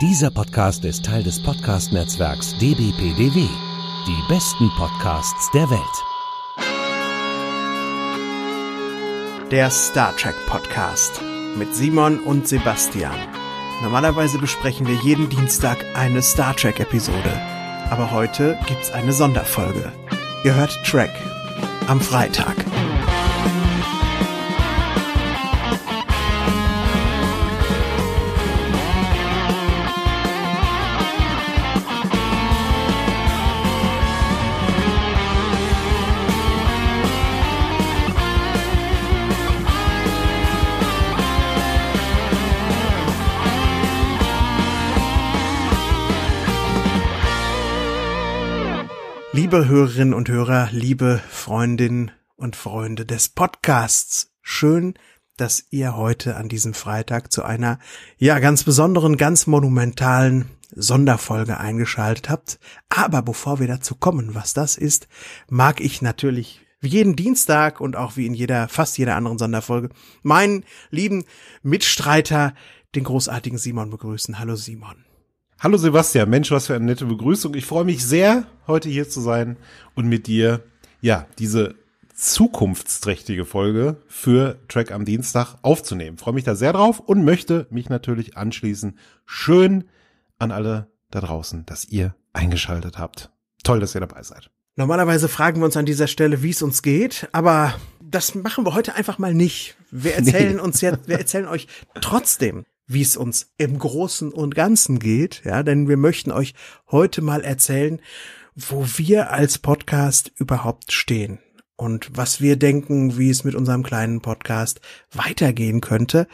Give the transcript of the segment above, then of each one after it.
Dieser Podcast ist Teil des Podcast-Netzwerks dbpdw. Die besten Podcasts der Welt. Der Star Trek Podcast mit Simon und Sebastian. Normalerweise besprechen wir jeden Dienstag eine Star Trek Episode. Aber heute gibt's eine Sonderfolge. Ihr hört Trek am Freitag. Liebe Hörerinnen und Hörer, liebe Freundinnen und Freunde des Podcasts, schön, dass ihr heute an diesem Freitag zu einer, ja, ganz besonderen, ganz monumentalen Sonderfolge eingeschaltet habt. Aber bevor wir dazu kommen, was das ist, mag ich natürlich wie jeden Dienstag und auch wie in jeder, fast jeder anderen Sonderfolge, meinen lieben Mitstreiter, den großartigen Simon begrüßen. Hallo Simon. Hallo Sebastian, Mensch, was für eine nette Begrüßung. Ich freue mich sehr, heute hier zu sein und mit dir, ja, diese zukunftsträchtige Folge für Track am Dienstag aufzunehmen. Ich freue mich da sehr drauf und möchte mich natürlich anschließen. Schön an alle da draußen, dass ihr eingeschaltet habt. Toll, dass ihr dabei seid. Normalerweise fragen wir uns an dieser Stelle, wie es uns geht, aber das machen wir heute einfach mal nicht. Wir erzählen nee. uns jetzt, wir erzählen euch trotzdem, wie es uns im Großen und Ganzen geht, ja, denn wir möchten euch heute mal erzählen, wo wir als Podcast überhaupt stehen und was wir denken, wie es mit unserem kleinen Podcast weitergehen könnte.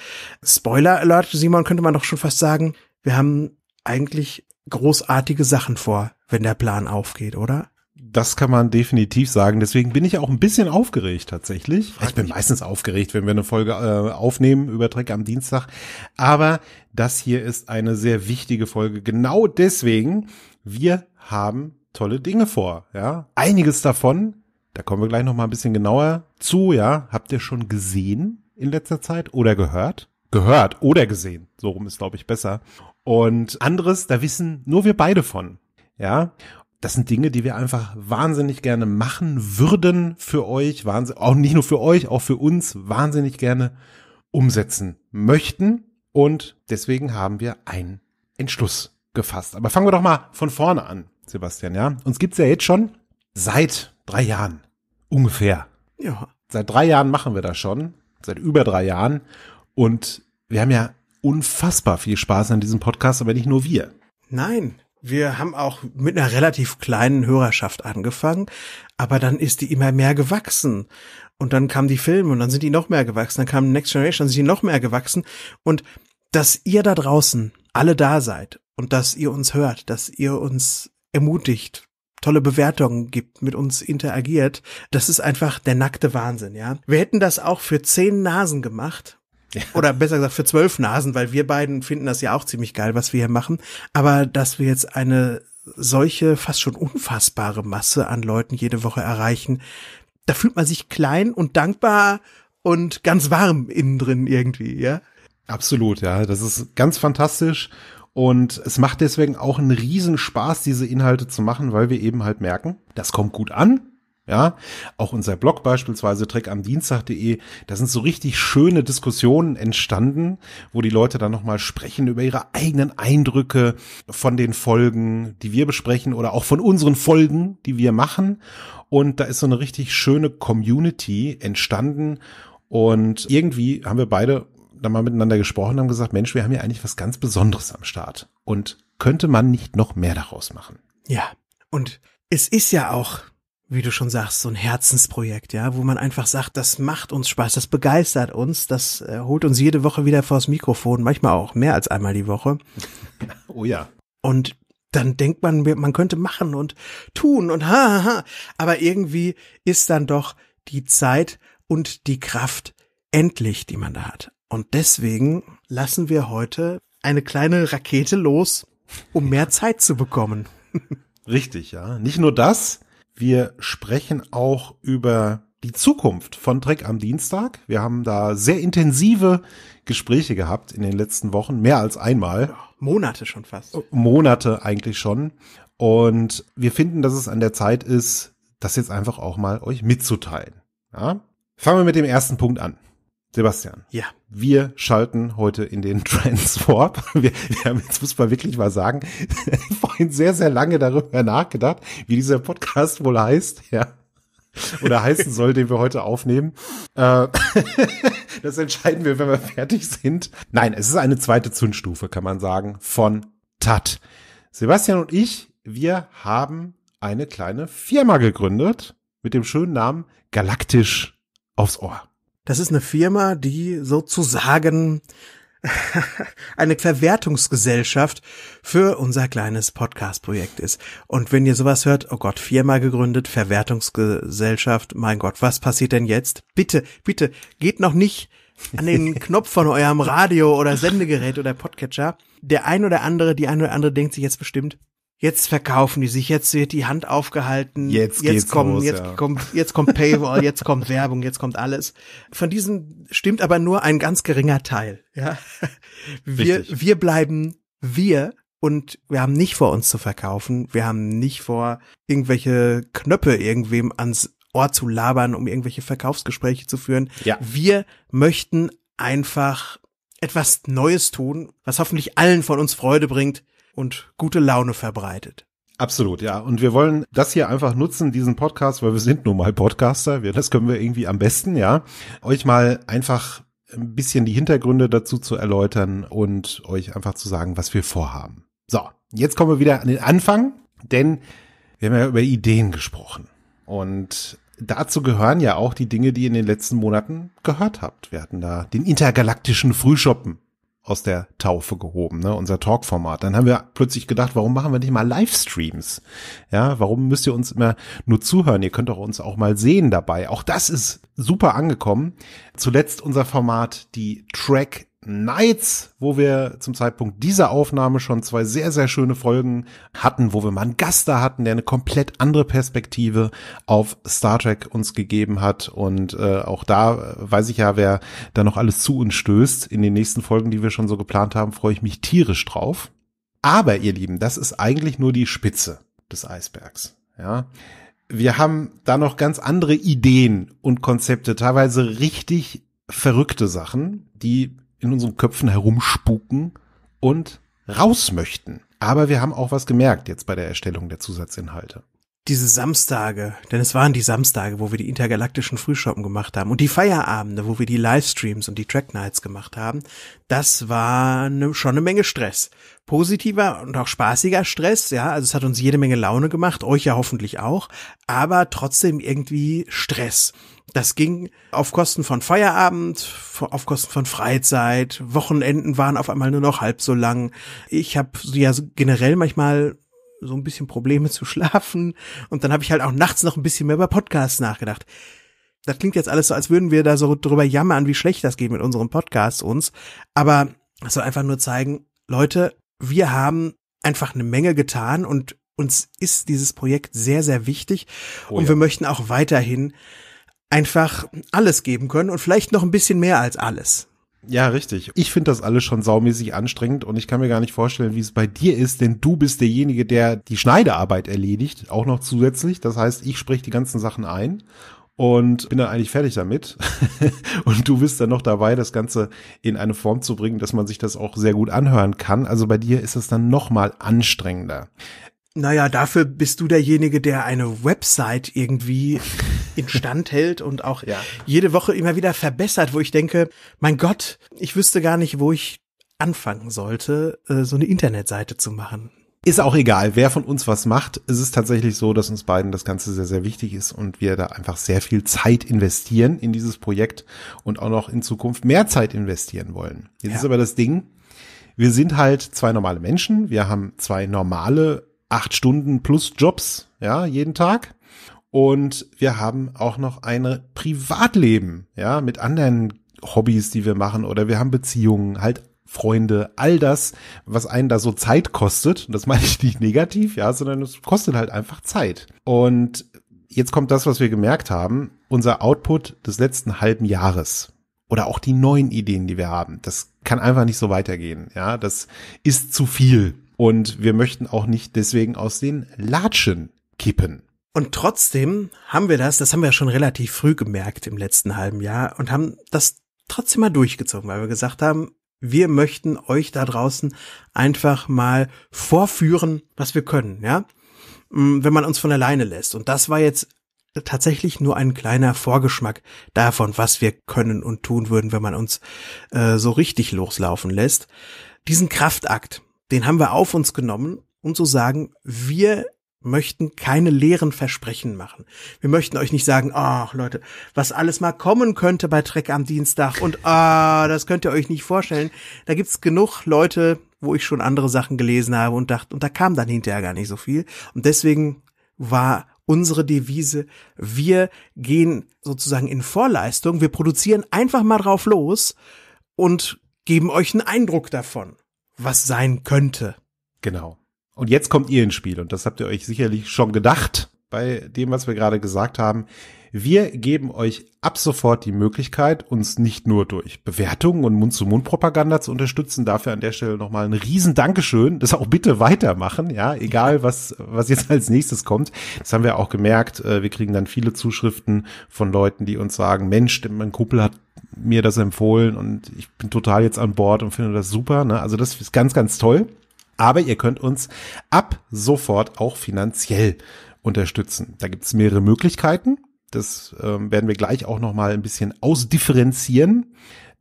Spoiler Alert, Simon, könnte man doch schon fast sagen, wir haben eigentlich großartige Sachen vor, wenn der Plan aufgeht, oder? Das kann man definitiv sagen. Deswegen bin ich auch ein bisschen aufgeregt tatsächlich. Frag ich bin mich. meistens aufgeregt, wenn wir eine Folge äh, aufnehmen über Dreck am Dienstag. Aber das hier ist eine sehr wichtige Folge. Genau deswegen, wir haben tolle Dinge vor. Ja, einiges davon, da kommen wir gleich noch mal ein bisschen genauer zu. Ja, habt ihr schon gesehen in letzter Zeit oder gehört? Gehört oder gesehen. So rum ist glaube ich besser. Und anderes, da wissen nur wir beide von. Ja, das sind Dinge, die wir einfach wahnsinnig gerne machen würden für euch, auch nicht nur für euch, auch für uns wahnsinnig gerne umsetzen möchten. Und deswegen haben wir einen Entschluss gefasst. Aber fangen wir doch mal von vorne an, Sebastian, ja? Uns gibt's ja jetzt schon seit drei Jahren. Ungefähr. Ja. Seit drei Jahren machen wir das schon. Seit über drei Jahren. Und wir haben ja unfassbar viel Spaß an diesem Podcast, aber nicht nur wir. Nein, wir haben auch mit einer relativ kleinen Hörerschaft angefangen, aber dann ist die immer mehr gewachsen. Und dann kamen die Filme und dann sind die noch mehr gewachsen. Dann kam Next Generation, dann sind die noch mehr gewachsen. Und dass ihr da draußen alle da seid und dass ihr uns hört, dass ihr uns ermutigt, tolle Bewertungen gibt, mit uns interagiert, das ist einfach der nackte Wahnsinn, ja. Wir hätten das auch für zehn Nasen gemacht ja. Oder besser gesagt für zwölf Nasen, weil wir beiden finden das ja auch ziemlich geil, was wir hier machen. Aber dass wir jetzt eine solche fast schon unfassbare Masse an Leuten jede Woche erreichen, da fühlt man sich klein und dankbar und ganz warm innen drin irgendwie, ja? Absolut, ja. Das ist ganz fantastisch. Und es macht deswegen auch einen riesen Spaß, diese Inhalte zu machen, weil wir eben halt merken, das kommt gut an ja, auch unser Blog beispielsweise Trek da sind so richtig schöne Diskussionen entstanden, wo die Leute dann nochmal sprechen über ihre eigenen Eindrücke von den Folgen, die wir besprechen oder auch von unseren Folgen, die wir machen. Und da ist so eine richtig schöne Community entstanden. Und irgendwie haben wir beide dann mal miteinander gesprochen und haben gesagt, Mensch, wir haben ja eigentlich was ganz Besonderes am Start. Und könnte man nicht noch mehr daraus machen? Ja. Und es ist ja auch wie du schon sagst, so ein Herzensprojekt, ja, wo man einfach sagt, das macht uns Spaß, das begeistert uns, das äh, holt uns jede Woche wieder vors Mikrofon, manchmal auch mehr als einmal die Woche. Oh ja. Und dann denkt man, man könnte machen und tun und ha, ha, ha. aber irgendwie ist dann doch die Zeit und die Kraft endlich, die man da hat. Und deswegen lassen wir heute eine kleine Rakete los, um mehr Zeit zu bekommen. Richtig, ja. Nicht nur das, wir sprechen auch über die Zukunft von Trick am Dienstag. Wir haben da sehr intensive Gespräche gehabt in den letzten Wochen, mehr als einmal. Monate schon fast. Oh, Monate eigentlich schon. Und wir finden, dass es an der Zeit ist, das jetzt einfach auch mal euch mitzuteilen. Ja? Fangen wir mit dem ersten Punkt an. Sebastian. Ja. Wir schalten heute in den Transform. Wir, wir haben, jetzt muss man wirklich mal sagen, vorhin sehr, sehr lange darüber nachgedacht, wie dieser Podcast wohl heißt, ja. Oder heißen soll, den wir heute aufnehmen. Äh, das entscheiden wir, wenn wir fertig sind. Nein, es ist eine zweite Zündstufe, kann man sagen, von TAT. Sebastian und ich, wir haben eine kleine Firma gegründet mit dem schönen Namen Galaktisch aufs Ohr. Das ist eine Firma, die sozusagen eine Verwertungsgesellschaft für unser kleines Podcast-Projekt ist. Und wenn ihr sowas hört, oh Gott, Firma gegründet, Verwertungsgesellschaft, mein Gott, was passiert denn jetzt? Bitte, bitte, geht noch nicht an den Knopf von eurem Radio oder Sendegerät oder Podcatcher. Der ein oder andere, die ein oder andere denkt sich jetzt bestimmt, jetzt verkaufen die sich, jetzt wird die Hand aufgehalten, jetzt, jetzt kommen, los, jetzt ja. kommt, jetzt kommt Paywall, jetzt kommt Werbung, jetzt kommt alles. Von diesem stimmt aber nur ein ganz geringer Teil. Ja, wir, Richtig. wir bleiben wir und wir haben nicht vor, uns zu verkaufen. Wir haben nicht vor, irgendwelche Knöpfe irgendwem ans Ohr zu labern, um irgendwelche Verkaufsgespräche zu führen. Ja. Wir möchten einfach etwas Neues tun, was hoffentlich allen von uns Freude bringt und gute Laune verbreitet. Absolut, ja. Und wir wollen das hier einfach nutzen, diesen Podcast, weil wir sind nun mal Podcaster. Wir, das können wir irgendwie am besten, ja. Euch mal einfach ein bisschen die Hintergründe dazu zu erläutern und euch einfach zu sagen, was wir vorhaben. So, jetzt kommen wir wieder an den Anfang, denn wir haben ja über Ideen gesprochen. Und dazu gehören ja auch die Dinge, die ihr in den letzten Monaten gehört habt. Wir hatten da den intergalaktischen Frühschoppen aus der Taufe gehoben, ne? unser talk Dann haben wir plötzlich gedacht, warum machen wir nicht mal Livestreams? Ja, warum müsst ihr uns immer nur zuhören? Ihr könnt doch uns auch mal sehen dabei. Auch das ist super angekommen. Zuletzt unser Format, die Track Nights, wo wir zum Zeitpunkt dieser Aufnahme schon zwei sehr, sehr schöne Folgen hatten, wo wir mal einen Gast da hatten, der eine komplett andere Perspektive auf Star Trek uns gegeben hat. Und äh, auch da äh, weiß ich ja, wer da noch alles zu uns stößt. In den nächsten Folgen, die wir schon so geplant haben, freue ich mich tierisch drauf. Aber ihr Lieben, das ist eigentlich nur die Spitze des Eisbergs. Ja. Wir haben da noch ganz andere Ideen und Konzepte, teilweise richtig verrückte Sachen, die in unseren Köpfen herumspuken und raus möchten. Aber wir haben auch was gemerkt jetzt bei der Erstellung der Zusatzinhalte. Diese Samstage, denn es waren die Samstage, wo wir die intergalaktischen Frühschoppen gemacht haben und die Feierabende, wo wir die Livestreams und die Track Nights gemacht haben, das war ne, schon eine Menge Stress. Positiver und auch spaßiger Stress, ja, also es hat uns jede Menge Laune gemacht, euch ja hoffentlich auch, aber trotzdem irgendwie Stress. Das ging auf Kosten von Feierabend, auf Kosten von Freizeit. Wochenenden waren auf einmal nur noch halb so lang. Ich habe ja generell manchmal so ein bisschen Probleme zu schlafen. Und dann habe ich halt auch nachts noch ein bisschen mehr über Podcasts nachgedacht. Das klingt jetzt alles so, als würden wir da so drüber jammern, wie schlecht das geht mit unserem Podcast uns. Aber es soll einfach nur zeigen, Leute, wir haben einfach eine Menge getan und uns ist dieses Projekt sehr, sehr wichtig. Oh ja. Und wir möchten auch weiterhin einfach alles geben können und vielleicht noch ein bisschen mehr als alles. Ja, richtig. Ich finde das alles schon saumäßig anstrengend und ich kann mir gar nicht vorstellen, wie es bei dir ist, denn du bist derjenige, der die Schneidearbeit erledigt, auch noch zusätzlich. Das heißt, ich spreche die ganzen Sachen ein und bin dann eigentlich fertig damit. und du bist dann noch dabei, das Ganze in eine Form zu bringen, dass man sich das auch sehr gut anhören kann. Also bei dir ist es dann nochmal anstrengender. Naja, dafür bist du derjenige, der eine Website irgendwie instand hält und auch ja. jede Woche immer wieder verbessert, wo ich denke, mein Gott, ich wüsste gar nicht, wo ich anfangen sollte, äh, so eine Internetseite zu machen. Ist auch egal, wer von uns was macht. Es ist tatsächlich so, dass uns beiden das Ganze sehr, sehr wichtig ist und wir da einfach sehr viel Zeit investieren in dieses Projekt und auch noch in Zukunft mehr Zeit investieren wollen. Jetzt ja. ist aber das Ding, wir sind halt zwei normale Menschen. Wir haben zwei normale acht Stunden plus Jobs, ja, jeden Tag. Und wir haben auch noch ein Privatleben, ja, mit anderen Hobbys, die wir machen oder wir haben Beziehungen, halt Freunde, all das, was einen da so Zeit kostet. Und das meine ich nicht negativ, ja, sondern es kostet halt einfach Zeit. Und jetzt kommt das, was wir gemerkt haben, unser Output des letzten halben Jahres oder auch die neuen Ideen, die wir haben. Das kann einfach nicht so weitergehen, ja, das ist zu viel. Und wir möchten auch nicht deswegen aus den Latschen kippen. Und trotzdem haben wir das, das haben wir schon relativ früh gemerkt im letzten halben Jahr und haben das trotzdem mal durchgezogen, weil wir gesagt haben, wir möchten euch da draußen einfach mal vorführen, was wir können, ja? Mm, wenn man uns von alleine lässt. Und das war jetzt tatsächlich nur ein kleiner Vorgeschmack davon, was wir können und tun würden, wenn man uns äh, so richtig loslaufen lässt. Diesen Kraftakt, den haben wir auf uns genommen, um zu sagen, wir möchten keine leeren Versprechen machen. Wir möchten euch nicht sagen, ach Leute, was alles mal kommen könnte bei Trek am Dienstag und ah, das könnt ihr euch nicht vorstellen. Da gibt's genug Leute, wo ich schon andere Sachen gelesen habe und dachte, und da kam dann hinterher gar nicht so viel. Und deswegen war unsere Devise, wir gehen sozusagen in Vorleistung, wir produzieren einfach mal drauf los und geben euch einen Eindruck davon, was sein könnte. Genau. Und jetzt kommt ihr ins Spiel und das habt ihr euch sicherlich schon gedacht bei dem, was wir gerade gesagt haben. Wir geben euch ab sofort die Möglichkeit, uns nicht nur durch Bewertungen und Mund-zu-Mund-Propaganda zu unterstützen. Dafür an der Stelle nochmal ein Riesendankeschön. Das auch bitte weitermachen, ja, egal was, was jetzt als nächstes kommt. Das haben wir auch gemerkt. Äh, wir kriegen dann viele Zuschriften von Leuten, die uns sagen, Mensch, mein Kumpel hat mir das empfohlen und ich bin total jetzt an Bord und finde das super. Ne? Also das ist ganz, ganz toll. Aber ihr könnt uns ab sofort auch finanziell unterstützen. Da gibt es mehrere Möglichkeiten. Das ähm, werden wir gleich auch noch mal ein bisschen ausdifferenzieren.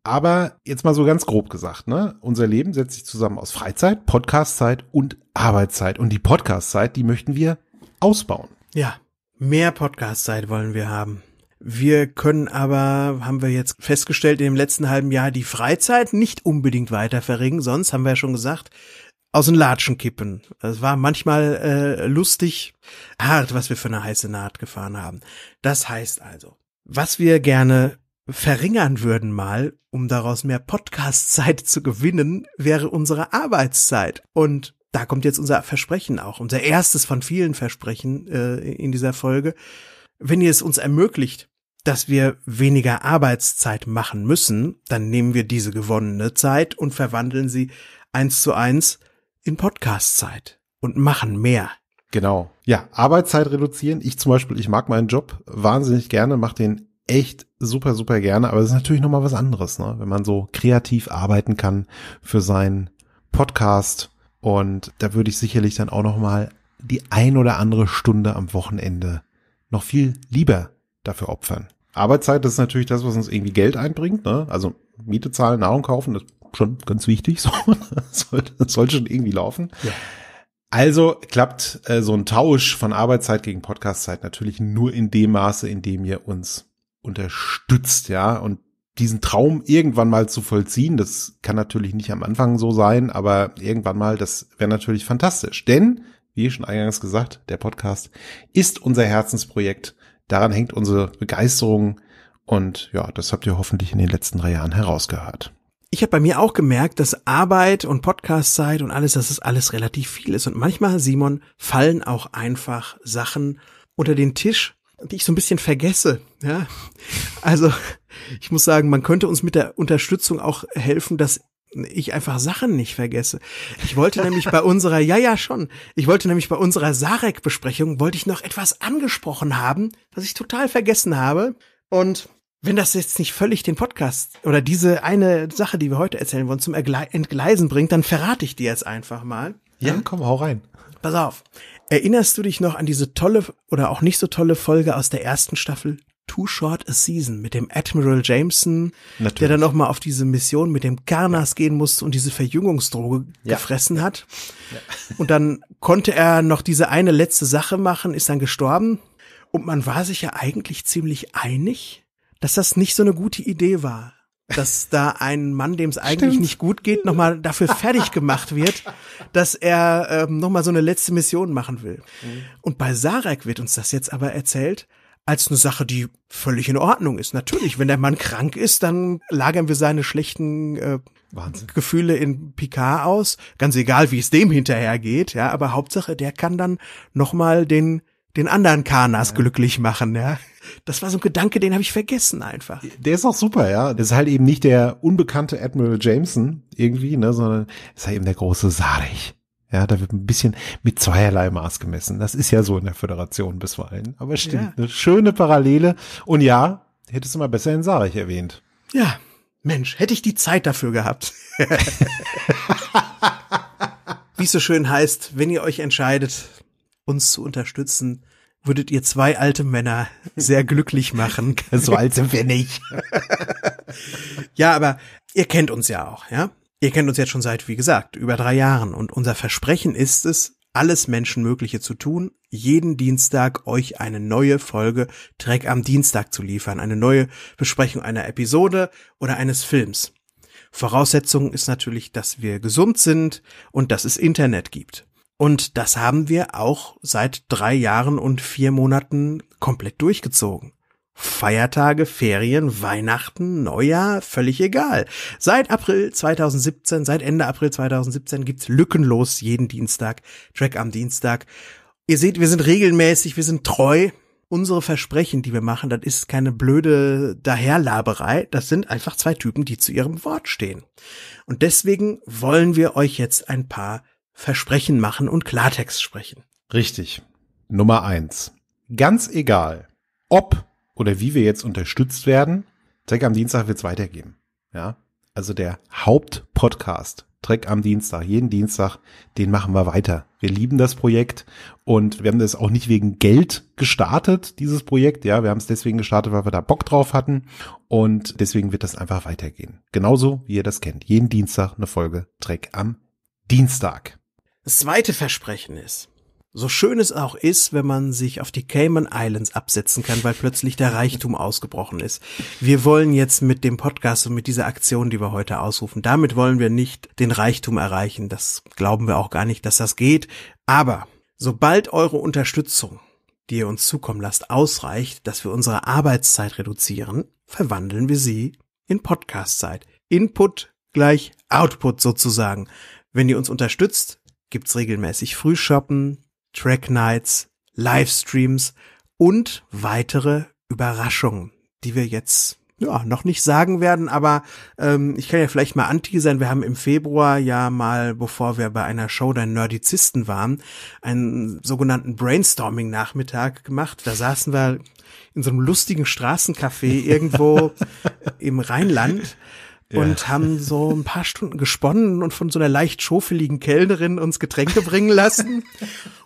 Aber jetzt mal so ganz grob gesagt, ne? Unser Leben setzt sich zusammen aus Freizeit, Podcastzeit und Arbeitszeit. Und die Podcastzeit, die möchten wir ausbauen. Ja, mehr Podcastzeit wollen wir haben. Wir können aber, haben wir jetzt festgestellt, in dem letzten halben Jahr die Freizeit nicht unbedingt weiter verringern. Sonst haben wir ja schon gesagt, aus den Latschen kippen. Es war manchmal äh, lustig, hart, was wir für eine heiße Naht gefahren haben. Das heißt also, was wir gerne verringern würden mal, um daraus mehr Podcast-Zeit zu gewinnen, wäre unsere Arbeitszeit. Und da kommt jetzt unser Versprechen auch, unser erstes von vielen Versprechen äh, in dieser Folge. Wenn ihr es uns ermöglicht, dass wir weniger Arbeitszeit machen müssen, dann nehmen wir diese gewonnene Zeit und verwandeln sie eins zu eins in Podcast-Zeit und machen mehr. Genau. Ja, Arbeitszeit reduzieren. Ich zum Beispiel, ich mag meinen Job wahnsinnig gerne, mache den echt super, super gerne. Aber es ist natürlich nochmal was anderes, ne? wenn man so kreativ arbeiten kann für seinen Podcast. Und da würde ich sicherlich dann auch nochmal die ein oder andere Stunde am Wochenende noch viel lieber dafür opfern. Arbeitszeit ist natürlich das, was uns irgendwie Geld einbringt. Ne? Also Miete zahlen, Nahrung kaufen, das schon ganz wichtig. So, das sollte, das sollte schon irgendwie laufen. Ja. Also klappt äh, so ein Tausch von Arbeitszeit gegen Podcastzeit natürlich nur in dem Maße, in dem ihr uns unterstützt, ja. Und diesen Traum irgendwann mal zu vollziehen, das kann natürlich nicht am Anfang so sein, aber irgendwann mal, das wäre natürlich fantastisch. Denn, wie schon eingangs gesagt, der Podcast ist unser Herzensprojekt. Daran hängt unsere Begeisterung. Und ja, das habt ihr hoffentlich in den letzten drei Jahren herausgehört ich habe bei mir auch gemerkt, dass Arbeit und Podcastzeit und alles, dass es alles relativ viel ist. Und manchmal, Simon, fallen auch einfach Sachen unter den Tisch, die ich so ein bisschen vergesse. Ja? Also ich muss sagen, man könnte uns mit der Unterstützung auch helfen, dass ich einfach Sachen nicht vergesse. Ich wollte nämlich bei unserer, ja, ja, schon. Ich wollte nämlich bei unserer Sarek-Besprechung, wollte ich noch etwas angesprochen haben, was ich total vergessen habe. Und wenn das jetzt nicht völlig den Podcast oder diese eine Sache, die wir heute erzählen wollen, zum Entgleisen bringt, dann verrate ich dir jetzt einfach mal. Ja, ähm, komm, hau rein. Pass auf. Erinnerst du dich noch an diese tolle oder auch nicht so tolle Folge aus der ersten Staffel Too Short a Season mit dem Admiral Jameson, Natürlich. der dann nochmal auf diese Mission mit dem Karnas gehen musste und diese Verjüngungsdroge ja. gefressen hat. Ja. Und dann konnte er noch diese eine letzte Sache machen, ist dann gestorben. Und man war sich ja eigentlich ziemlich einig, dass das nicht so eine gute Idee war. Dass da ein Mann, dem es eigentlich Stimmt. nicht gut geht, nochmal dafür fertig gemacht wird, dass er ähm, nochmal so eine letzte Mission machen will. Mhm. Und bei Sarek wird uns das jetzt aber erzählt, als eine Sache, die völlig in Ordnung ist. Natürlich, wenn der Mann krank ist, dann lagern wir seine schlechten äh, Gefühle in Picard aus. Ganz egal, wie es dem hinterher geht, ja, aber Hauptsache, der kann dann nochmal den den anderen Kanas ja. glücklich machen, ja. Das war so ein Gedanke, den habe ich vergessen einfach. Der ist auch super, ja. Das ist halt eben nicht der unbekannte Admiral Jameson irgendwie, ne, sondern ist halt eben der große Sarich. Ja, da wird ein bisschen mit zweierlei Maß gemessen. Das ist ja so in der Föderation bisweilen. Aber stimmt, ja. eine schöne Parallele. Und ja, hättest du mal besser den Sarich erwähnt. Ja, Mensch, hätte ich die Zeit dafür gehabt. Wie es so schön heißt, wenn ihr euch entscheidet, uns zu unterstützen, würdet ihr zwei alte Männer sehr glücklich machen. so alt sind wir nicht. ja, aber ihr kennt uns ja auch, ja? Ihr kennt uns jetzt schon seit, wie gesagt, über drei Jahren und unser Versprechen ist es, alles Menschenmögliche zu tun, jeden Dienstag euch eine neue Folge Dreck am Dienstag zu liefern, eine neue Besprechung einer Episode oder eines Films. Voraussetzung ist natürlich, dass wir gesund sind und dass es Internet gibt. Und das haben wir auch seit drei Jahren und vier Monaten komplett durchgezogen. Feiertage, Ferien, Weihnachten, Neujahr, völlig egal. Seit April 2017, seit Ende April 2017 gibt's lückenlos jeden Dienstag, Track am Dienstag. Ihr seht, wir sind regelmäßig, wir sind treu. Unsere Versprechen, die wir machen, das ist keine blöde Daherlaberei. Das sind einfach zwei Typen, die zu ihrem Wort stehen. Und deswegen wollen wir euch jetzt ein paar Versprechen machen und Klartext sprechen. Richtig. Nummer eins. Ganz egal, ob oder wie wir jetzt unterstützt werden, Trek am Dienstag wird's weitergeben. Ja. Also der Hauptpodcast Trek am Dienstag, jeden Dienstag, den machen wir weiter. Wir lieben das Projekt und wir haben das auch nicht wegen Geld gestartet, dieses Projekt. Ja, wir haben es deswegen gestartet, weil wir da Bock drauf hatten und deswegen wird das einfach weitergehen. Genauso wie ihr das kennt. Jeden Dienstag eine Folge Trek am Dienstag. Das zweite Versprechen ist, so schön es auch ist, wenn man sich auf die Cayman Islands absetzen kann, weil plötzlich der Reichtum ausgebrochen ist. Wir wollen jetzt mit dem Podcast und mit dieser Aktion, die wir heute ausrufen, damit wollen wir nicht den Reichtum erreichen. Das glauben wir auch gar nicht, dass das geht. Aber sobald eure Unterstützung, die ihr uns zukommen lasst, ausreicht, dass wir unsere Arbeitszeit reduzieren, verwandeln wir sie in Podcastzeit. Input gleich Output sozusagen. Wenn ihr uns unterstützt, gibt's regelmäßig Frühshoppen, Nights, Livestreams und weitere Überraschungen, die wir jetzt ja, noch nicht sagen werden, aber ähm, ich kann ja vielleicht mal anteasern. Wir haben im Februar ja mal, bevor wir bei einer Show der Nerdizisten waren, einen sogenannten Brainstorming-Nachmittag gemacht. Da saßen wir in so einem lustigen Straßencafé irgendwo im Rheinland und haben so ein paar Stunden gesponnen und von so einer leicht schofeligen Kellnerin uns Getränke bringen lassen.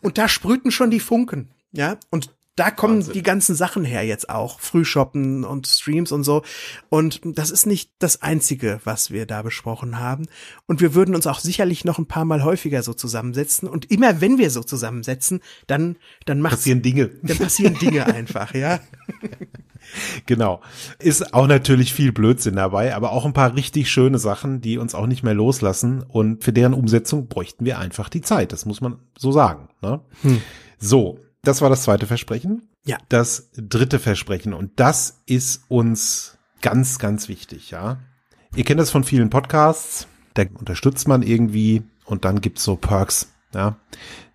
Und da sprühten schon die Funken. Ja, und da kommen Wahnsinn. die ganzen Sachen her jetzt auch. Frühshoppen und Streams und so. Und das ist nicht das einzige, was wir da besprochen haben. Und wir würden uns auch sicherlich noch ein paar Mal häufiger so zusammensetzen. Und immer wenn wir so zusammensetzen, dann, dann macht's, passieren Dinge. Dann passieren Dinge einfach, ja. Genau. Ist auch natürlich viel Blödsinn dabei, aber auch ein paar richtig schöne Sachen, die uns auch nicht mehr loslassen und für deren Umsetzung bräuchten wir einfach die Zeit. Das muss man so sagen. Ne? Hm. So, das war das zweite Versprechen. Ja. Das dritte Versprechen. Und das ist uns ganz, ganz wichtig, ja. Ihr kennt das von vielen Podcasts. Da unterstützt man irgendwie und dann gibt's so Perks, ja.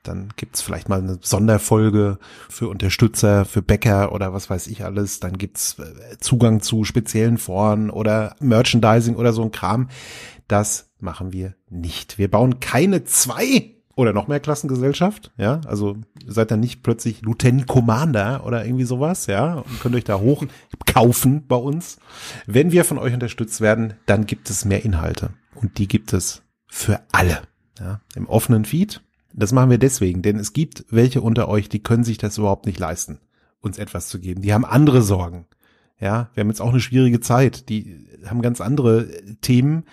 Dann gibt's vielleicht mal eine Sonderfolge für Unterstützer, für Bäcker oder was weiß ich alles. Dann gibt's äh, Zugang zu speziellen Foren oder Merchandising oder so ein Kram. Das machen wir nicht. Wir bauen keine zwei oder noch mehr Klassengesellschaft, ja, also seid dann nicht plötzlich Lieutenant Commander oder irgendwie sowas, ja, und könnt euch da hoch kaufen bei uns. Wenn wir von euch unterstützt werden, dann gibt es mehr Inhalte und die gibt es für alle, ja, im offenen Feed. Das machen wir deswegen, denn es gibt welche unter euch, die können sich das überhaupt nicht leisten, uns etwas zu geben. Die haben andere Sorgen. Ja, wir haben jetzt auch eine schwierige Zeit. Die haben ganz andere äh, Themen.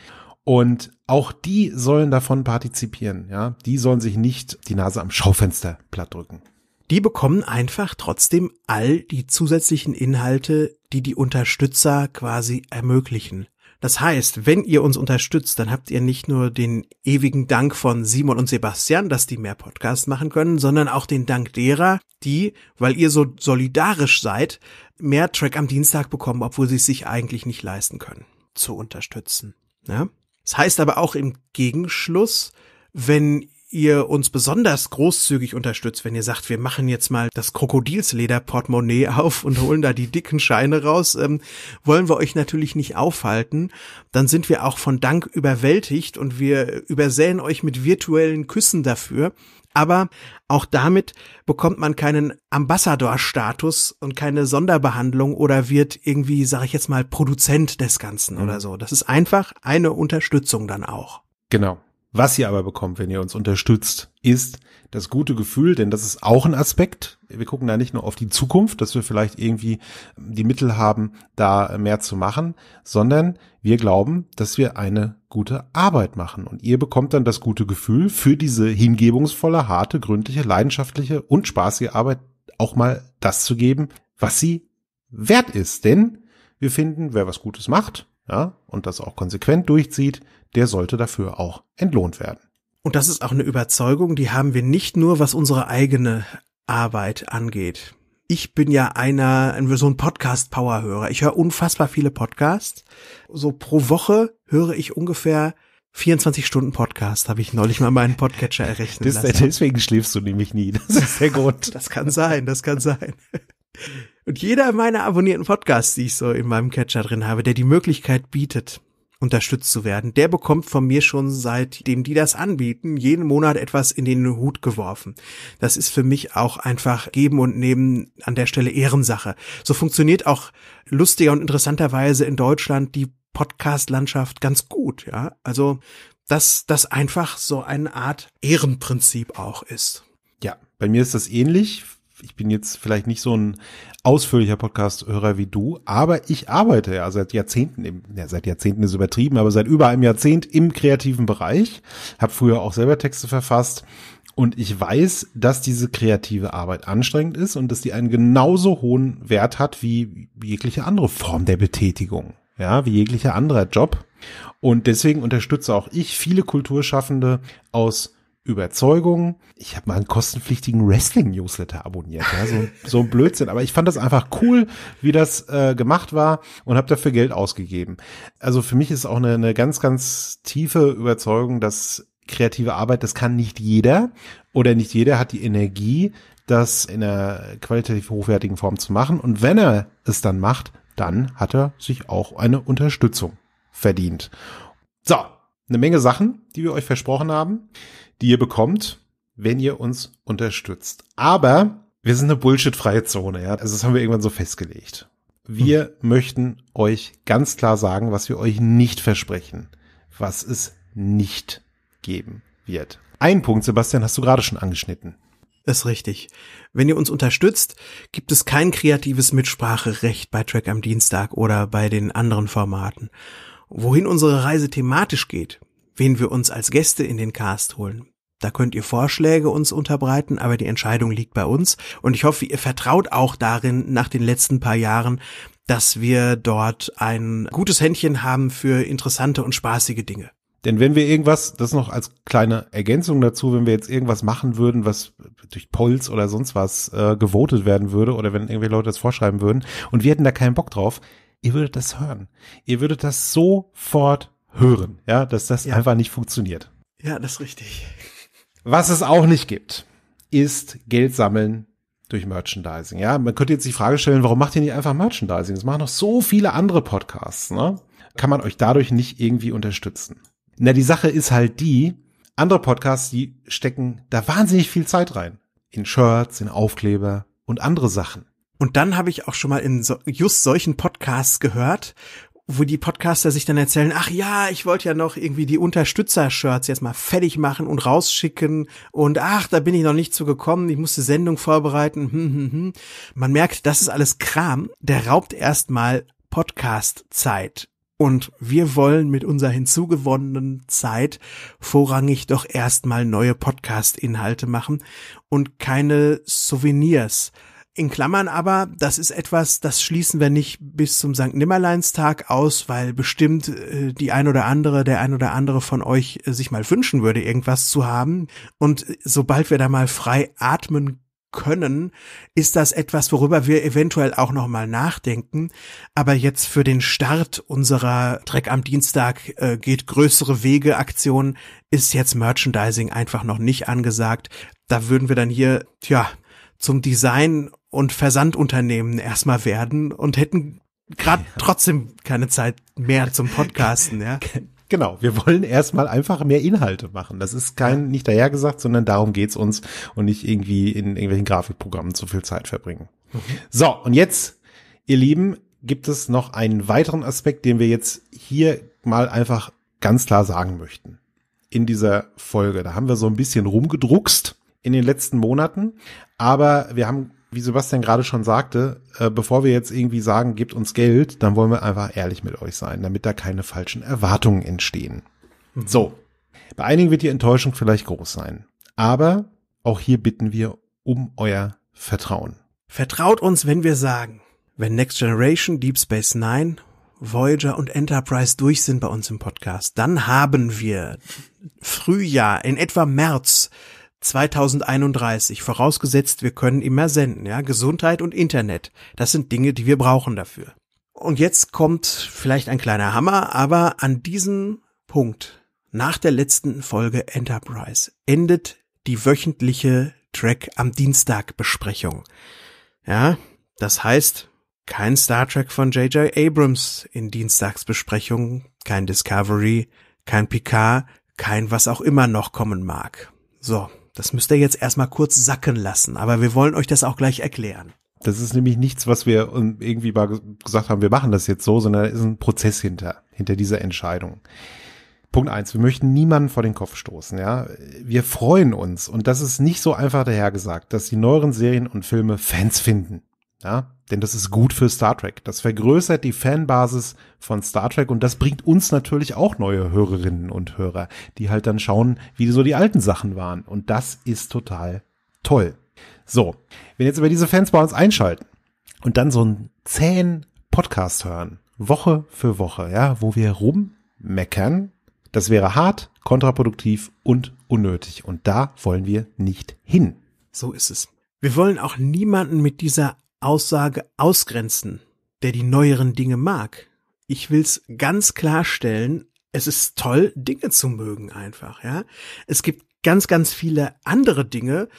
Und auch die sollen davon partizipieren, ja. Die sollen sich nicht die Nase am Schaufenster plattdrücken. Die bekommen einfach trotzdem all die zusätzlichen Inhalte, die die Unterstützer quasi ermöglichen. Das heißt, wenn ihr uns unterstützt, dann habt ihr nicht nur den ewigen Dank von Simon und Sebastian, dass die mehr Podcasts machen können, sondern auch den Dank derer, die, weil ihr so solidarisch seid, mehr Track am Dienstag bekommen, obwohl sie es sich eigentlich nicht leisten können, zu unterstützen. Ja? Das heißt aber auch im Gegenschluss, wenn ihr uns besonders großzügig unterstützt, wenn ihr sagt, wir machen jetzt mal das Krokodilslederportemonnaie auf und holen da die dicken Scheine raus, ähm, wollen wir euch natürlich nicht aufhalten. Dann sind wir auch von Dank überwältigt und wir übersäen euch mit virtuellen Küssen dafür. Aber auch damit bekommt man keinen Ambassador-Status und keine Sonderbehandlung oder wird irgendwie, sage ich jetzt mal, Produzent des Ganzen mhm. oder so. Das ist einfach eine Unterstützung dann auch. Genau. Was ihr aber bekommt, wenn ihr uns unterstützt, ist das gute Gefühl, denn das ist auch ein Aspekt. Wir gucken da nicht nur auf die Zukunft, dass wir vielleicht irgendwie ähm, die Mittel haben, da mehr zu machen, sondern wir glauben, dass wir eine gute Arbeit machen. Und ihr bekommt dann das gute Gefühl für diese hingebungsvolle, harte, gründliche, leidenschaftliche und spaßige Arbeit auch mal das zu geben, was sie wert ist. Denn wir finden, wer was Gutes macht, ja, und das auch konsequent durchzieht, der sollte dafür auch entlohnt werden. Und das ist auch eine Überzeugung, die haben wir nicht nur, was unsere eigene Arbeit angeht. Ich bin ja einer, so ein Podcast-Power-Hörer. Ich höre unfassbar viele Podcasts. So pro Woche höre ich ungefähr 24 Stunden Podcast habe ich neulich mal meinen Podcatcher errechnet. lassen. Deswegen schläfst du nämlich nie. Das ist der Grund. das kann sein, das kann sein. Und jeder meiner abonnierten Podcasts, die ich so in meinem Catcher drin habe, der die Möglichkeit bietet, unterstützt zu werden, der bekommt von mir schon seitdem die das anbieten, jeden Monat etwas in den Hut geworfen. Das ist für mich auch einfach geben und nehmen an der Stelle Ehrensache. So funktioniert auch lustiger und interessanterweise in Deutschland die Podcast-Landschaft ganz gut, ja. Also, dass das einfach so eine Art Ehrenprinzip auch ist. Ja, bei mir ist das ähnlich ich bin jetzt vielleicht nicht so ein ausführlicher Podcast-Hörer wie du, aber ich arbeite ja seit Jahrzehnten, im, ja, seit Jahrzehnten ist übertrieben, aber seit über einem Jahrzehnt im kreativen Bereich, habe früher auch selber Texte verfasst und ich weiß, dass diese kreative Arbeit anstrengend ist und dass die einen genauso hohen Wert hat wie jegliche andere Form der Betätigung, ja, wie jeglicher anderer Job. Und deswegen unterstütze auch ich viele Kulturschaffende aus Überzeugung. Ich habe mal einen kostenpflichtigen Wrestling-Newsletter abonniert. Ja, so, so ein Blödsinn. Aber ich fand das einfach cool, wie das äh, gemacht war und habe dafür Geld ausgegeben. Also für mich ist auch eine, eine ganz, ganz tiefe Überzeugung, dass kreative Arbeit, das kann nicht jeder oder nicht jeder hat die Energie, das in einer qualitativ hochwertigen Form zu machen. Und wenn er es dann macht, dann hat er sich auch eine Unterstützung verdient. So, eine Menge Sachen, die wir euch versprochen haben die ihr bekommt, wenn ihr uns unterstützt. Aber wir sind eine bullshitfreie Zone, ja. Also das haben wir irgendwann so festgelegt. Wir hm. möchten euch ganz klar sagen, was wir euch nicht versprechen, was es nicht geben wird. Ein Punkt, Sebastian, hast du gerade schon angeschnitten. Ist richtig. Wenn ihr uns unterstützt, gibt es kein kreatives Mitspracherecht bei Track am Dienstag oder bei den anderen Formaten. Wohin unsere Reise thematisch geht, wen wir uns als Gäste in den Cast holen. Da könnt ihr Vorschläge uns unterbreiten, aber die Entscheidung liegt bei uns. Und ich hoffe, ihr vertraut auch darin nach den letzten paar Jahren, dass wir dort ein gutes Händchen haben für interessante und spaßige Dinge. Denn wenn wir irgendwas, das noch als kleine Ergänzung dazu, wenn wir jetzt irgendwas machen würden, was durch Polls oder sonst was äh, gewotet werden würde oder wenn irgendwelche Leute das vorschreiben würden und wir hätten da keinen Bock drauf, ihr würdet das hören. Ihr würdet das sofort hören, ja, dass das ja. einfach nicht funktioniert. Ja, das ist richtig. Was es auch nicht gibt, ist Geld sammeln durch Merchandising. Ja, man könnte jetzt die Frage stellen, warum macht ihr nicht einfach Merchandising? Das machen noch so viele andere Podcasts. Ne? Kann man euch dadurch nicht irgendwie unterstützen? Na, die Sache ist halt die, andere Podcasts, die stecken da wahnsinnig viel Zeit rein. In Shirts, in Aufkleber und andere Sachen. Und dann habe ich auch schon mal in so, just solchen Podcasts gehört, wo die Podcaster sich dann erzählen, ach ja, ich wollte ja noch irgendwie die Unterstützer-Shirts jetzt mal fertig machen und rausschicken und ach, da bin ich noch nicht zu gekommen, ich musste Sendung vorbereiten. Hm, hm, hm. Man merkt, das ist alles Kram, der raubt erstmal Podcast-Zeit. Und wir wollen mit unserer hinzugewonnenen Zeit vorrangig doch erstmal neue Podcast-Inhalte machen und keine Souvenirs in Klammern aber, das ist etwas, das schließen wir nicht bis zum St. Nimmerleinstag aus, weil bestimmt äh, die ein oder andere, der ein oder andere von euch äh, sich mal wünschen würde, irgendwas zu haben. Und äh, sobald wir da mal frei atmen können, ist das etwas, worüber wir eventuell auch nochmal nachdenken. Aber jetzt für den Start unserer Trek am Dienstag äh, geht größere Wege Aktion ist jetzt Merchandising einfach noch nicht angesagt. Da würden wir dann hier, tja, zum Design und Versandunternehmen erstmal werden und hätten gerade ja. trotzdem keine Zeit mehr zum Podcasten, ja. Genau, wir wollen erstmal einfach mehr Inhalte machen. Das ist kein nicht dahergesagt, sondern darum geht's uns und nicht irgendwie in irgendwelchen Grafikprogrammen zu viel Zeit verbringen. Mhm. So, und jetzt, ihr Lieben, gibt es noch einen weiteren Aspekt, den wir jetzt hier mal einfach ganz klar sagen möchten. In dieser Folge, da haben wir so ein bisschen rumgedruckst in den letzten Monaten, aber wir haben wie Sebastian gerade schon sagte, äh, bevor wir jetzt irgendwie sagen, gebt uns Geld, dann wollen wir einfach ehrlich mit euch sein, damit da keine falschen Erwartungen entstehen. Mhm. So. Bei einigen wird die Enttäuschung vielleicht groß sein. Aber auch hier bitten wir um euer Vertrauen. Vertraut uns, wenn wir sagen, wenn Next Generation, Deep Space Nine, Voyager und Enterprise durch sind bei uns im Podcast, dann haben wir Frühjahr, in etwa März, 2031, vorausgesetzt, wir können immer senden, ja, Gesundheit und Internet, das sind Dinge, die wir brauchen dafür. Und jetzt kommt vielleicht ein kleiner Hammer, aber an diesem Punkt, nach der letzten Folge Enterprise, endet die wöchentliche Track am Dienstag Besprechung. Ja, das heißt, kein Star Trek von J.J. Abrams in Dienstagsbesprechungen, kein Discovery, kein Picard, kein was auch immer noch kommen mag. So, das müsst ihr jetzt erstmal kurz sacken lassen, aber wir wollen euch das auch gleich erklären. Das ist nämlich nichts, was wir irgendwie mal gesagt haben, wir machen das jetzt so, sondern da ist ein Prozess hinter, hinter dieser Entscheidung. Punkt eins, wir möchten niemanden vor den Kopf stoßen, ja. Wir freuen uns, und das ist nicht so einfach dahergesagt, dass die neueren Serien und Filme Fans finden. Ja, denn das ist gut für Star Trek. Das vergrößert die Fanbasis von Star Trek und das bringt uns natürlich auch neue Hörerinnen und Hörer, die halt dann schauen, wie so die alten Sachen waren. Und das ist total toll. So, wenn jetzt über diese Fans bei uns einschalten und dann so einen zähen Podcast hören, Woche für Woche, ja, wo wir rummeckern, das wäre hart, kontraproduktiv und unnötig. Und da wollen wir nicht hin. So ist es. Wir wollen auch niemanden mit dieser Aussage ausgrenzen, der die neueren Dinge mag. Ich will's ganz klarstellen, es ist toll, Dinge zu mögen einfach, ja. Es gibt ganz, ganz viele andere Dinge,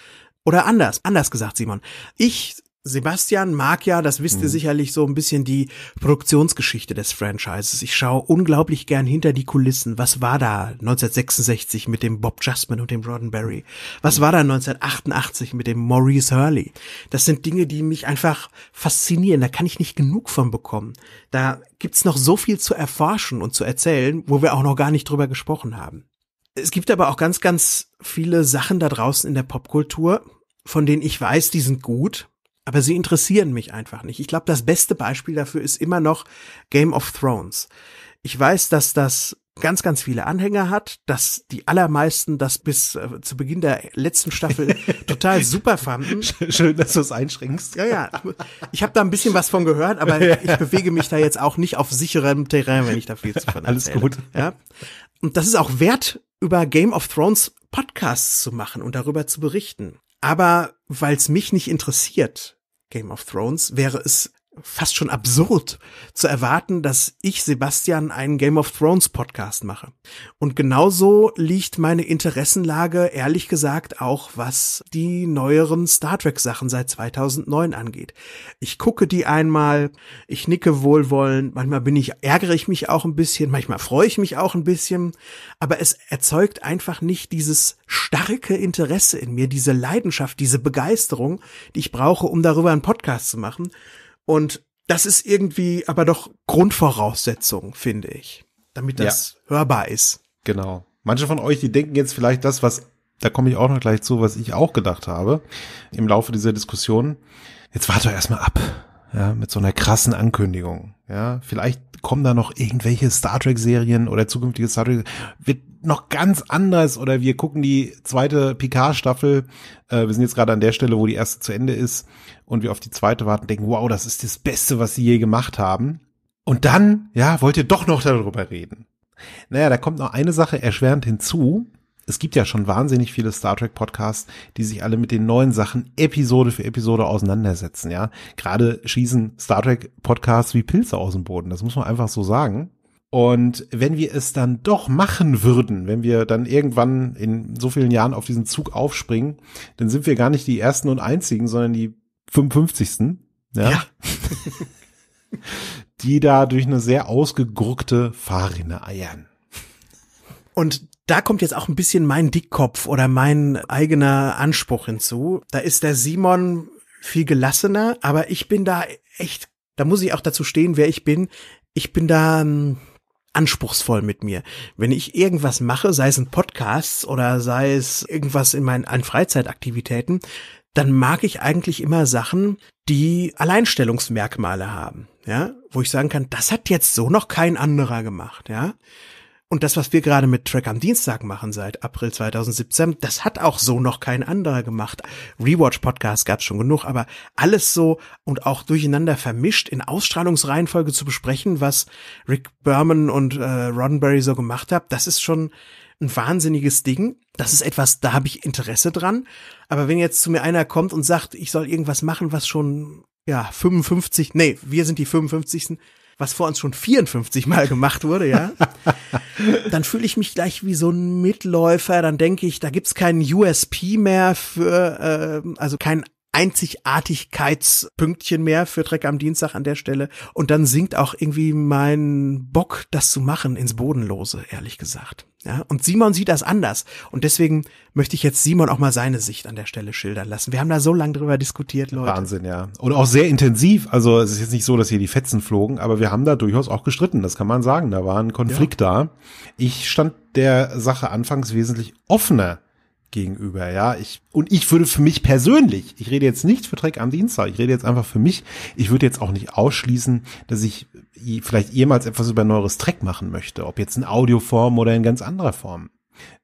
oder anders, anders gesagt, Simon. Ich Sebastian mag ja, das wisst ihr mhm. sicherlich, so ein bisschen die Produktionsgeschichte des Franchises. Ich schaue unglaublich gern hinter die Kulissen. Was war da 1966 mit dem Bob Justman und dem Roddenberry? Was mhm. war da 1988 mit dem Maurice Hurley? Das sind Dinge, die mich einfach faszinieren. Da kann ich nicht genug von bekommen. Da gibt's noch so viel zu erforschen und zu erzählen, wo wir auch noch gar nicht drüber gesprochen haben. Es gibt aber auch ganz, ganz viele Sachen da draußen in der Popkultur, von denen ich weiß, die sind gut aber sie interessieren mich einfach nicht. Ich glaube, das beste Beispiel dafür ist immer noch Game of Thrones. Ich weiß, dass das ganz, ganz viele Anhänger hat, dass die allermeisten das bis äh, zu Beginn der letzten Staffel total super fanden. Schön, dass du es einschränkst. Ja, ja. Ich habe da ein bisschen was von gehört, aber ich bewege mich da jetzt auch nicht auf sicherem Terrain, wenn ich da viel zu von Alles gut. Ja. Und das ist auch wert, über Game of Thrones Podcasts zu machen und darüber zu berichten. Aber weil es mich nicht interessiert, Game of Thrones wäre es fast schon absurd zu erwarten, dass ich, Sebastian, einen Game of Thrones Podcast mache. Und genauso liegt meine Interessenlage, ehrlich gesagt, auch was die neueren Star Trek Sachen seit 2009 angeht. Ich gucke die einmal, ich nicke wohlwollend, manchmal bin ich, ärgere ich mich auch ein bisschen, manchmal freue ich mich auch ein bisschen, aber es erzeugt einfach nicht dieses starke Interesse in mir, diese Leidenschaft, diese Begeisterung, die ich brauche, um darüber einen Podcast zu machen. Und das ist irgendwie aber doch Grundvoraussetzung, finde ich, damit das ja. hörbar ist. Genau. Manche von euch, die denken jetzt vielleicht das, was, da komme ich auch noch gleich zu, was ich auch gedacht habe im Laufe dieser Diskussion. Jetzt warte doch erstmal ab ja, mit so einer krassen Ankündigung. Ja, vielleicht kommen da noch irgendwelche Star Trek Serien oder zukünftige Star Trek wird noch ganz anders oder wir gucken die zweite Picard Staffel. Äh, wir sind jetzt gerade an der Stelle, wo die erste zu Ende ist und wir auf die zweite warten, denken, wow, das ist das Beste, was sie je gemacht haben. Und dann, ja, wollt ihr doch noch darüber reden. Naja, da kommt noch eine Sache erschwerend hinzu es gibt ja schon wahnsinnig viele Star Trek Podcasts, die sich alle mit den neuen Sachen Episode für Episode auseinandersetzen, ja. Gerade schießen Star Trek Podcasts wie Pilze aus dem Boden, das muss man einfach so sagen. Und wenn wir es dann doch machen würden, wenn wir dann irgendwann in so vielen Jahren auf diesen Zug aufspringen, dann sind wir gar nicht die ersten und einzigen, sondern die 55. Ja. ja. die da durch eine sehr ausgegurkte Fahrrinne eiern. Und da kommt jetzt auch ein bisschen mein Dickkopf oder mein eigener Anspruch hinzu. Da ist der Simon viel gelassener, aber ich bin da echt, da muss ich auch dazu stehen, wer ich bin. Ich bin da ähm, anspruchsvoll mit mir. Wenn ich irgendwas mache, sei es ein Podcast oder sei es irgendwas in meinen an Freizeitaktivitäten, dann mag ich eigentlich immer Sachen, die Alleinstellungsmerkmale haben, ja, wo ich sagen kann, das hat jetzt so noch kein anderer gemacht, ja. Und das, was wir gerade mit Track am Dienstag machen seit April 2017, das hat auch so noch kein anderer gemacht. Rewatch-Podcast gab es schon genug, aber alles so und auch durcheinander vermischt in Ausstrahlungsreihenfolge zu besprechen, was Rick Berman und äh, Roddenberry so gemacht haben, das ist schon ein wahnsinniges Ding. Das ist etwas, da habe ich Interesse dran. Aber wenn jetzt zu mir einer kommt und sagt, ich soll irgendwas machen, was schon ja, 55, nee, wir sind die 55 was vor uns schon 54 Mal gemacht wurde, ja, dann fühle ich mich gleich wie so ein Mitläufer, dann denke ich, da gibt's keinen USP mehr für, äh, also keinen Einzigartigkeitspünktchen mehr für Dreck am Dienstag an der Stelle. Und dann sinkt auch irgendwie mein Bock, das zu machen, ins Bodenlose, ehrlich gesagt. Ja, und Simon sieht das anders. Und deswegen möchte ich jetzt Simon auch mal seine Sicht an der Stelle schildern lassen. Wir haben da so lange drüber diskutiert, Leute. Wahnsinn, ja. Und auch sehr intensiv. Also es ist jetzt nicht so, dass hier die Fetzen flogen, aber wir haben da durchaus auch gestritten. Das kann man sagen. Da war ein Konflikt ja. da. Ich stand der Sache anfangs wesentlich offener gegenüber, ja. Ich, und ich würde für mich persönlich, ich rede jetzt nicht für Dreck am Dienstag, ich rede jetzt einfach für mich, ich würde jetzt auch nicht ausschließen, dass ich vielleicht jemals etwas über neues Dreck machen möchte, ob jetzt in Audioform oder in ganz anderer Form.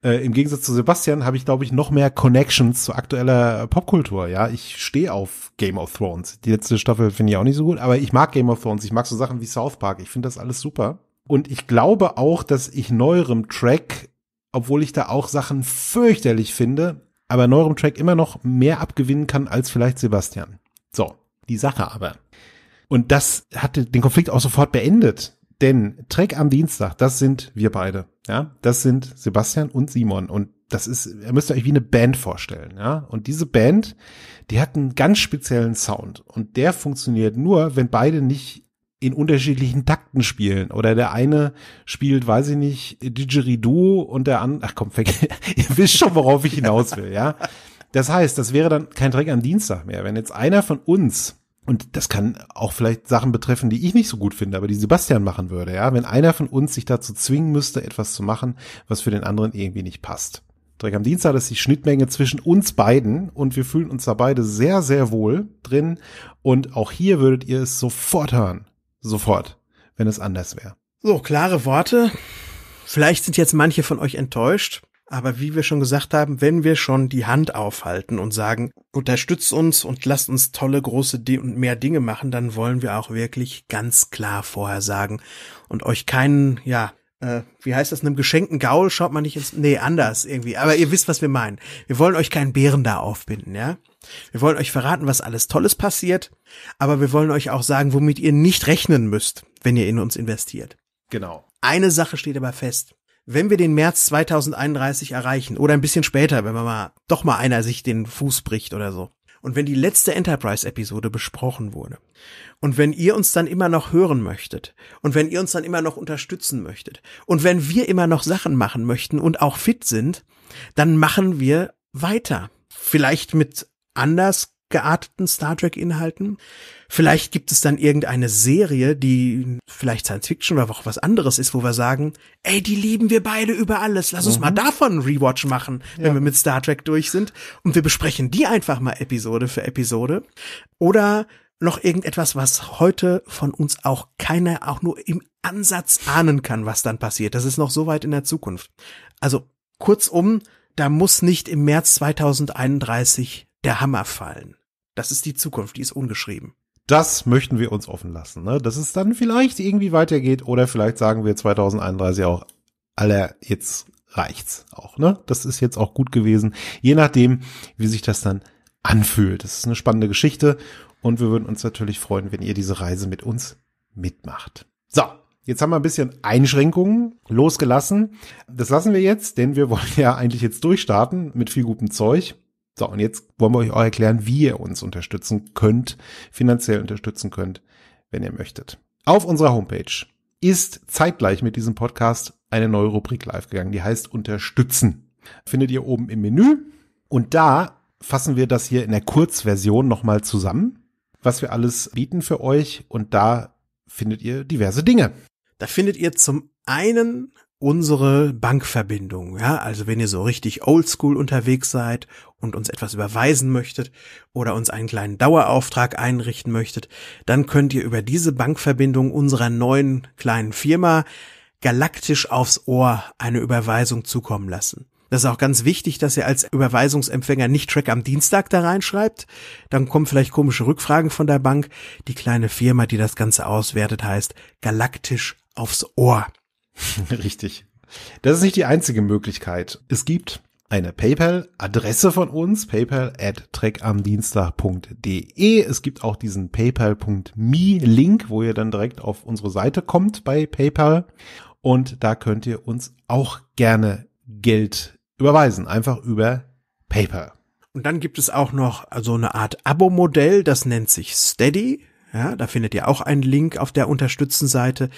Äh, Im Gegensatz zu Sebastian habe ich, glaube ich, noch mehr Connections zu aktueller Popkultur. Ja, ich stehe auf Game of Thrones. Die letzte Staffel finde ich auch nicht so gut, aber ich mag Game of Thrones. Ich mag so Sachen wie South Park. Ich finde das alles super. Und ich glaube auch, dass ich neuerem Track obwohl ich da auch Sachen fürchterlich finde, aber neuerem Track immer noch mehr abgewinnen kann als vielleicht Sebastian. So, die Sache aber. Und das hatte den Konflikt auch sofort beendet. Denn Track am Dienstag, das sind wir beide. Ja, das sind Sebastian und Simon. Und das ist, ihr müsst euch wie eine Band vorstellen. Ja, und diese Band, die hat einen ganz speziellen Sound. Und der funktioniert nur, wenn beide nicht in unterschiedlichen Takten spielen. Oder der eine spielt, weiß ich nicht, Didgeridoo und der andere, ach komm, ihr wisst schon, worauf ich hinaus will, ja. Das heißt, das wäre dann kein Dreck am Dienstag mehr. Wenn jetzt einer von uns, und das kann auch vielleicht Sachen betreffen, die ich nicht so gut finde, aber die Sebastian machen würde, ja, wenn einer von uns sich dazu zwingen müsste, etwas zu machen, was für den anderen irgendwie nicht passt. Dreck am Dienstag ist die Schnittmenge zwischen uns beiden und wir fühlen uns da beide sehr, sehr wohl drin. Und auch hier würdet ihr es sofort hören. Sofort, wenn es anders wäre. So, klare Worte. Vielleicht sind jetzt manche von euch enttäuscht, aber wie wir schon gesagt haben, wenn wir schon die Hand aufhalten und sagen, unterstützt uns und lasst uns tolle, große D und mehr Dinge machen, dann wollen wir auch wirklich ganz klar vorher sagen und euch keinen, ja, äh, wie heißt das, einem geschenkten Gaul schaut man nicht ins, nee, anders irgendwie, aber ihr wisst, was wir meinen. Wir wollen euch keinen Bären da aufbinden, ja? Wir wollen euch verraten, was alles Tolles passiert, aber wir wollen euch auch sagen, womit ihr nicht rechnen müsst, wenn ihr in uns investiert. Genau. Eine Sache steht aber fest. Wenn wir den März 2031 erreichen oder ein bisschen später, wenn man mal doch mal einer sich den Fuß bricht oder so. Und wenn die letzte Enterprise-Episode besprochen wurde. Und wenn ihr uns dann immer noch hören möchtet. Und wenn ihr uns dann immer noch unterstützen möchtet. Und wenn wir immer noch Sachen machen möchten und auch fit sind, dann machen wir weiter. Vielleicht mit anders gearteten Star Trek-Inhalten. Vielleicht gibt es dann irgendeine Serie, die vielleicht Science Fiction oder auch was anderes ist, wo wir sagen, ey, die lieben wir beide über alles. Lass mhm. uns mal mhm. davon Rewatch machen, wenn ja. wir mit Star Trek durch sind. Und wir besprechen die einfach mal Episode für Episode. Oder noch irgendetwas, was heute von uns auch keiner auch nur im Ansatz ahnen kann, was dann passiert. Das ist noch so weit in der Zukunft. Also kurzum, da muss nicht im März 2031 der Hammer fallen. Das ist die Zukunft, die ist ungeschrieben. Das möchten wir uns offen lassen, ne? dass es dann vielleicht irgendwie weitergeht oder vielleicht sagen wir 2031 auch, aller jetzt reicht's auch, ne? Das ist jetzt auch gut gewesen, je nachdem, wie sich das dann anfühlt. Das ist eine spannende Geschichte und wir würden uns natürlich freuen, wenn ihr diese Reise mit uns mitmacht. So, Jetzt haben wir ein bisschen Einschränkungen losgelassen. Das lassen wir jetzt, denn wir wollen ja eigentlich jetzt durchstarten mit viel gutem Zeug. So, und jetzt wollen wir euch auch erklären, wie ihr uns unterstützen könnt, finanziell unterstützen könnt, wenn ihr möchtet. Auf unserer Homepage ist zeitgleich mit diesem Podcast eine neue Rubrik live gegangen, die heißt Unterstützen. Findet ihr oben im Menü. Und da fassen wir das hier in der Kurzversion nochmal zusammen, was wir alles bieten für euch. Und da findet ihr diverse Dinge. Da findet ihr zum einen unsere Bankverbindung. Ja, also wenn ihr so richtig oldschool unterwegs seid und uns etwas überweisen möchtet oder uns einen kleinen Dauerauftrag einrichten möchtet, dann könnt ihr über diese Bankverbindung unserer neuen kleinen Firma galaktisch aufs Ohr eine Überweisung zukommen lassen. Das ist auch ganz wichtig, dass ihr als Überweisungsempfänger nicht Track am Dienstag da reinschreibt. Dann kommen vielleicht komische Rückfragen von der Bank. Die kleine Firma, die das Ganze auswertet, heißt galaktisch aufs Ohr. Richtig. Das ist nicht die einzige Möglichkeit. Es gibt eine PayPal-Adresse von uns, paypal at trekkamdienstag.de. Es gibt auch diesen paypal.me-Link, wo ihr dann direkt auf unsere Seite kommt bei PayPal. Und da könnt ihr uns auch gerne Geld überweisen, einfach über PayPal. Und dann gibt es auch noch so eine Art Abo-Modell, das nennt sich Steady. Ja, da findet ihr auch einen Link auf der Unterstützen-Seite.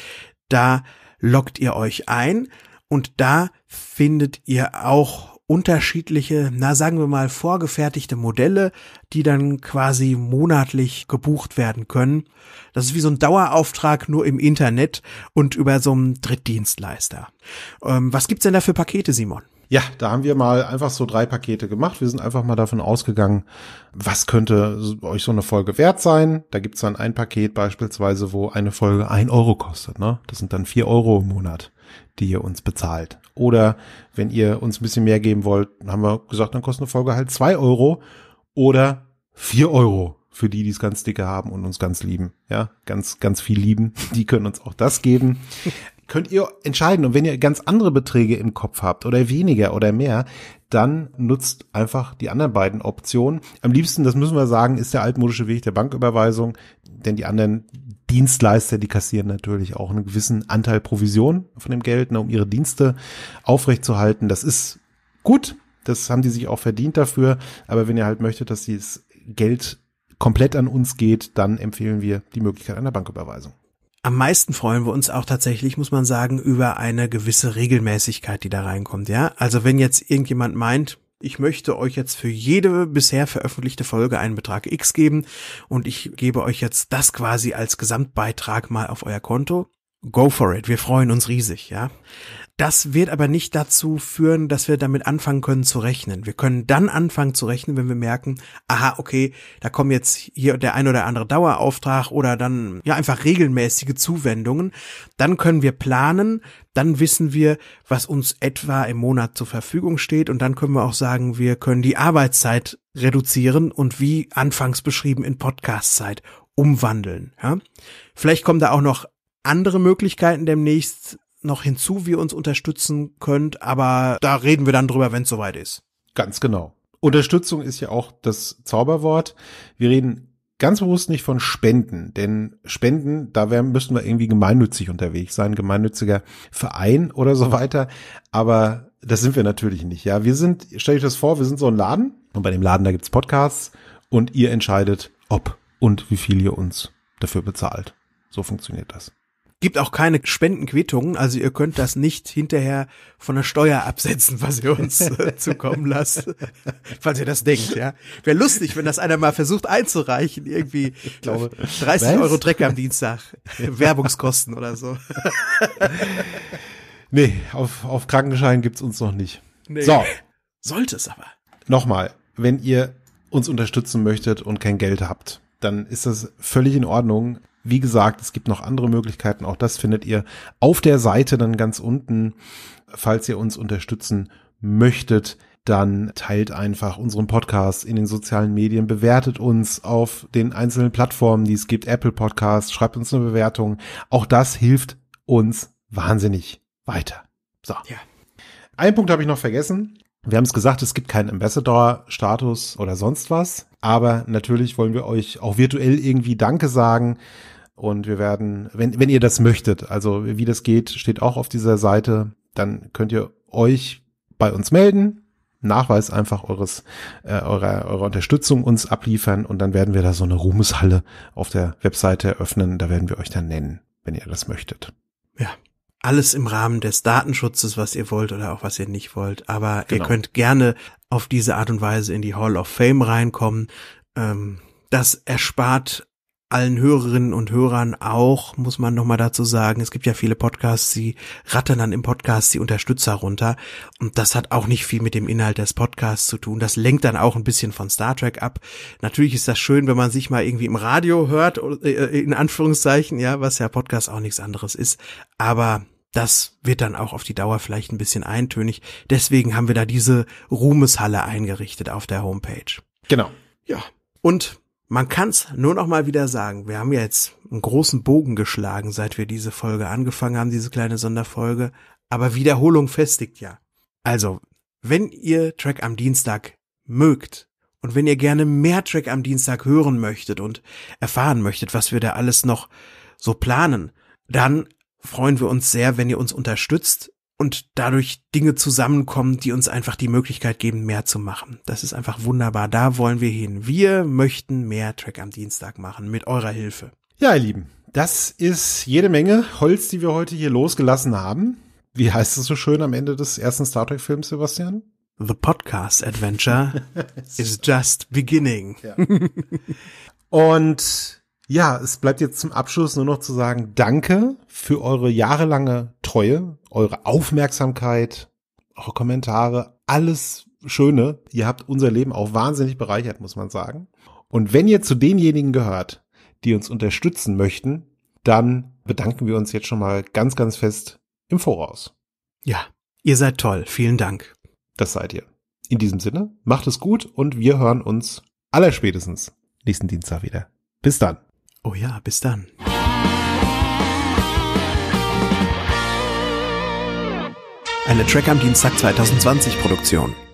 Da loggt ihr euch ein und da findet ihr auch unterschiedliche, na sagen wir mal, vorgefertigte Modelle, die dann quasi monatlich gebucht werden können. Das ist wie so ein Dauerauftrag nur im Internet und über so einen Drittdienstleister. Ähm, was gibt's denn da für Pakete, Simon? Ja, da haben wir mal einfach so drei Pakete gemacht. Wir sind einfach mal davon ausgegangen, was könnte euch so eine Folge wert sein. Da gibt's dann ein Paket beispielsweise, wo eine Folge ein Euro kostet. Ne? Das sind dann vier Euro im Monat, die ihr uns bezahlt. Oder wenn ihr uns ein bisschen mehr geben wollt, haben wir gesagt, dann kostet eine Folge halt zwei Euro oder vier Euro für die, die es ganz dicke haben und uns ganz lieben. Ja, ganz, ganz viel lieben. Die können uns auch das geben. könnt ihr entscheiden. Und wenn ihr ganz andere Beträge im Kopf habt oder weniger oder mehr, dann nutzt einfach die anderen beiden Optionen. Am liebsten, das müssen wir sagen, ist der altmodische Weg der Banküberweisung, denn die anderen Dienstleister, die kassieren natürlich auch einen gewissen Anteil Provision von dem Geld, ne, um ihre Dienste aufrechtzuerhalten. Das ist gut, das haben die sich auch verdient dafür. Aber wenn ihr halt möchtet, dass dieses Geld komplett an uns geht, dann empfehlen wir die Möglichkeit einer Banküberweisung am meisten freuen wir uns auch tatsächlich, muss man sagen, über eine gewisse Regelmäßigkeit, die da reinkommt, ja. Also wenn jetzt irgendjemand meint, ich möchte euch jetzt für jede bisher veröffentlichte Folge einen Betrag X geben und ich gebe euch jetzt das quasi als Gesamtbeitrag mal auf euer Konto. Go for it. Wir freuen uns riesig, ja. Das wird aber nicht dazu führen, dass wir damit anfangen können zu rechnen. Wir können dann anfangen zu rechnen, wenn wir merken, aha, okay, da kommen jetzt hier der ein oder andere Dauerauftrag oder dann ja einfach regelmäßige Zuwendungen. Dann können wir planen, dann wissen wir, was uns etwa im Monat zur Verfügung steht und dann können wir auch sagen, wir können die Arbeitszeit reduzieren und wie anfangs beschrieben in Podcastzeit umwandeln. Ja? Vielleicht kommen da auch noch andere Möglichkeiten demnächst noch hinzu, wie ihr uns unterstützen könnt, aber da reden wir dann drüber, wenn es soweit ist. Ganz genau. Unterstützung ist ja auch das Zauberwort. Wir reden ganz bewusst nicht von Spenden, denn Spenden, da wär, müssten wir irgendwie gemeinnützig unterwegs sein, gemeinnütziger Verein oder so weiter. Aber das sind wir natürlich nicht. Ja, wir sind, stell euch das vor, wir sind so ein Laden und bei dem Laden, da gibt's Podcasts und ihr entscheidet, ob und wie viel ihr uns dafür bezahlt. So funktioniert das. Gibt auch keine Spendenquittungen, also ihr könnt das nicht hinterher von der Steuer absetzen, was ihr uns äh, zukommen lasst. falls ihr das denkt, ja. Wäre lustig, wenn das einer mal versucht einzureichen, irgendwie ich glaube, 30 äh, was? Euro Dreck am Dienstag. Äh, Werbungskosten oder so. nee, auf, auf Krankenschein gibt's uns noch nicht. Nee. So. Sollte es aber. Nochmal, wenn ihr uns unterstützen möchtet und kein Geld habt, dann ist das völlig in Ordnung. Wie gesagt, es gibt noch andere Möglichkeiten. Auch das findet ihr auf der Seite dann ganz unten. Falls ihr uns unterstützen möchtet, dann teilt einfach unseren Podcast in den sozialen Medien, bewertet uns auf den einzelnen Plattformen, die es gibt, Apple Podcasts, schreibt uns eine Bewertung. Auch das hilft uns wahnsinnig weiter. So. Ja. Einen Punkt habe ich noch vergessen. Wir haben es gesagt, es gibt keinen Ambassador-Status oder sonst was, aber natürlich wollen wir euch auch virtuell irgendwie Danke sagen und wir werden, wenn, wenn ihr das möchtet, also wie das geht, steht auch auf dieser Seite, dann könnt ihr euch bei uns melden, Nachweis einfach eures, äh, eurer, eurer Unterstützung uns abliefern und dann werden wir da so eine Ruhmeshalle auf der Webseite eröffnen, da werden wir euch dann nennen, wenn ihr das möchtet. Ja, alles im Rahmen des Datenschutzes, was ihr wollt oder auch was ihr nicht wollt. Aber genau. ihr könnt gerne auf diese Art und Weise in die Hall of Fame reinkommen. Ähm, das erspart allen Hörerinnen und Hörern auch, muss man nochmal dazu sagen, es gibt ja viele Podcasts, die rattern dann im Podcast die Unterstützer runter. Und das hat auch nicht viel mit dem Inhalt des Podcasts zu tun. Das lenkt dann auch ein bisschen von Star Trek ab. Natürlich ist das schön, wenn man sich mal irgendwie im Radio hört, äh, in Anführungszeichen, ja, was ja Podcast auch nichts anderes ist. Aber das wird dann auch auf die Dauer vielleicht ein bisschen eintönig. Deswegen haben wir da diese Ruhmeshalle eingerichtet auf der Homepage. Genau. Ja. Und man kann's nur noch mal wieder sagen. Wir haben ja jetzt einen großen Bogen geschlagen, seit wir diese Folge angefangen haben, diese kleine Sonderfolge. Aber Wiederholung festigt ja. Also, wenn ihr Track am Dienstag mögt und wenn ihr gerne mehr Track am Dienstag hören möchtet und erfahren möchtet, was wir da alles noch so planen, dann freuen wir uns sehr, wenn ihr uns unterstützt und dadurch Dinge zusammenkommen, die uns einfach die Möglichkeit geben, mehr zu machen. Das ist einfach wunderbar. Da wollen wir hin. Wir möchten mehr Track am Dienstag machen mit eurer Hilfe. Ja, ihr Lieben, das ist jede Menge Holz, die wir heute hier losgelassen haben. Wie heißt es so schön am Ende des ersten Star Trek Films, Sebastian? The Podcast Adventure is just beginning. Ja. und ja, es bleibt jetzt zum Abschluss nur noch zu sagen, danke für eure jahrelange Treue, eure Aufmerksamkeit, eure Kommentare, alles Schöne. Ihr habt unser Leben auch wahnsinnig bereichert, muss man sagen. Und wenn ihr zu denjenigen gehört, die uns unterstützen möchten, dann bedanken wir uns jetzt schon mal ganz, ganz fest im Voraus. Ja, ihr seid toll. Vielen Dank. Das seid ihr. In diesem Sinne, macht es gut und wir hören uns allerspätestens nächsten Dienstag wieder. Bis dann. Oh ja, bis dann. Eine Track am Dienstag 2020 Produktion.